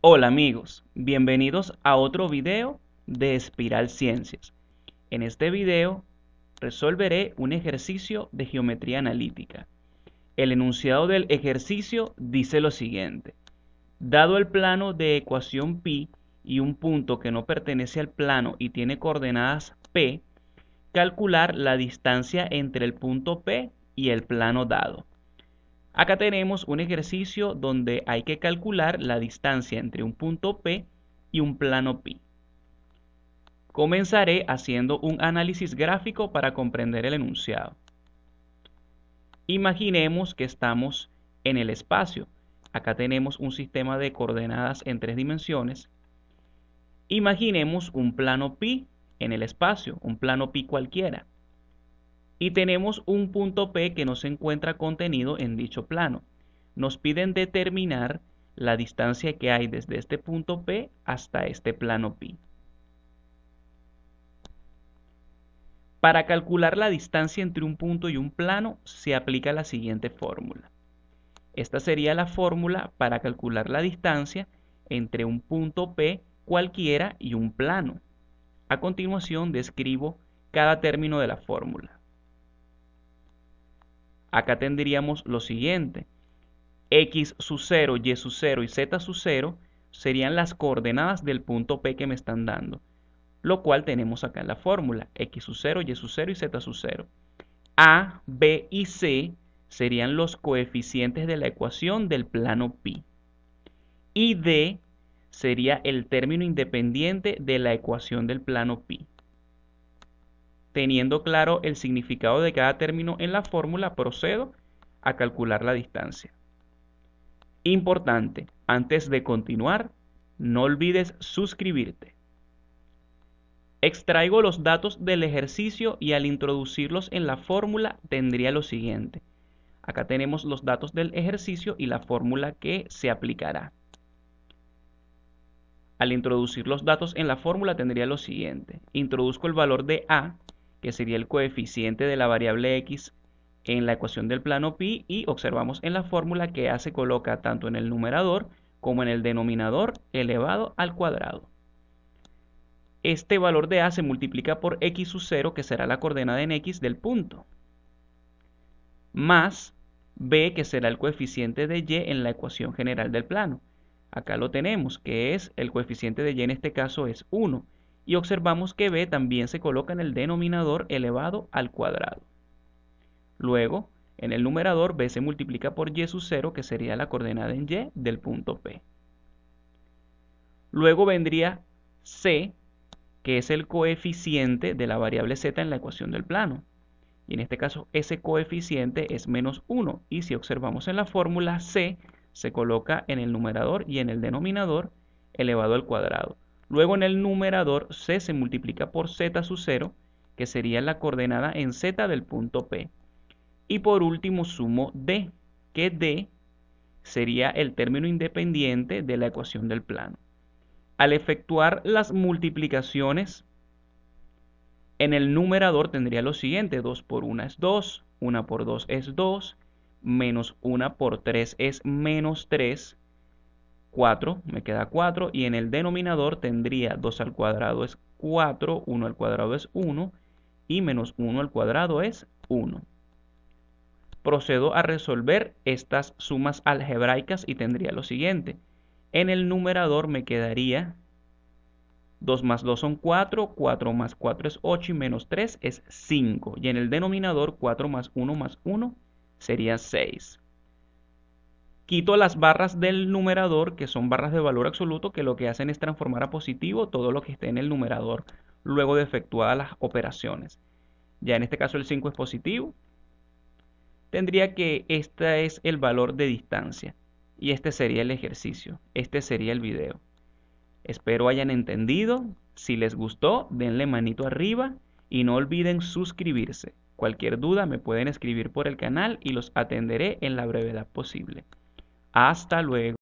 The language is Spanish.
Hola amigos, bienvenidos a otro video de Espiral Ciencias. En este video resolveré un ejercicio de geometría analítica. El enunciado del ejercicio dice lo siguiente. Dado el plano de ecuación pi y un punto que no pertenece al plano y tiene coordenadas p, calcular la distancia entre el punto p y el plano dado. Acá tenemos un ejercicio donde hay que calcular la distancia entre un punto P y un plano pi. Comenzaré haciendo un análisis gráfico para comprender el enunciado. Imaginemos que estamos en el espacio. Acá tenemos un sistema de coordenadas en tres dimensiones. Imaginemos un plano pi en el espacio, un plano pi cualquiera y tenemos un punto P que no se encuentra contenido en dicho plano. Nos piden determinar la distancia que hay desde este punto P hasta este plano pi. Para calcular la distancia entre un punto y un plano se aplica la siguiente fórmula. Esta sería la fórmula para calcular la distancia entre un punto P cualquiera y un plano. A continuación describo cada término de la fórmula acá tendríamos lo siguiente. X sub 0, Y sub 0 y Z sub 0 serían las coordenadas del punto P que me están dando. Lo cual tenemos acá en la fórmula. X sub 0, Y sub 0 y Z sub 0. A, B y C serían los coeficientes de la ecuación del plano pi. Y D sería el término independiente de la ecuación del plano pi. Teniendo claro el significado de cada término en la fórmula, procedo a calcular la distancia. Importante, antes de continuar, no olvides suscribirte. Extraigo los datos del ejercicio y al introducirlos en la fórmula tendría lo siguiente. Acá tenemos los datos del ejercicio y la fórmula que se aplicará. Al introducir los datos en la fórmula tendría lo siguiente. Introduzco el valor de A que sería el coeficiente de la variable x en la ecuación del plano pi y observamos en la fórmula que A se coloca tanto en el numerador como en el denominador elevado al cuadrado. Este valor de A se multiplica por x sub 0 que será la coordenada en x del punto más b que será el coeficiente de y en la ecuación general del plano. Acá lo tenemos que es el coeficiente de y en este caso es 1 y observamos que b también se coloca en el denominador elevado al cuadrado. Luego, en el numerador b se multiplica por y sub 0 que sería la coordenada en y del punto P. Luego vendría c, que es el coeficiente de la variable z en la ecuación del plano. Y en este caso ese coeficiente es menos 1 y si observamos en la fórmula c se coloca en el numerador y en el denominador elevado al cuadrado. Luego en el numerador c se multiplica por z sub 0, que sería la coordenada en z del punto P. Y por último sumo d, que d sería el término independiente de la ecuación del plano. Al efectuar las multiplicaciones, en el numerador tendría lo siguiente, 2 por 1 es 2, 1 por 2 es 2, menos 1 por 3 es menos 3, 4, me queda 4, y en el denominador tendría 2 al cuadrado es 4, 1 al cuadrado es 1, y menos 1 al cuadrado es 1. Procedo a resolver estas sumas algebraicas y tendría lo siguiente. En el numerador me quedaría 2 más 2 son 4, 4 más 4 es 8 y menos 3 es 5. Y en el denominador 4 más 1 más 1 sería 6. Quito las barras del numerador, que son barras de valor absoluto, que lo que hacen es transformar a positivo todo lo que esté en el numerador luego de efectuadas las operaciones. Ya en este caso el 5 es positivo. Tendría que este es el valor de distancia. Y este sería el ejercicio. Este sería el video. Espero hayan entendido. Si les gustó, denle manito arriba y no olviden suscribirse. Cualquier duda me pueden escribir por el canal y los atenderé en la brevedad posible. Hasta luego.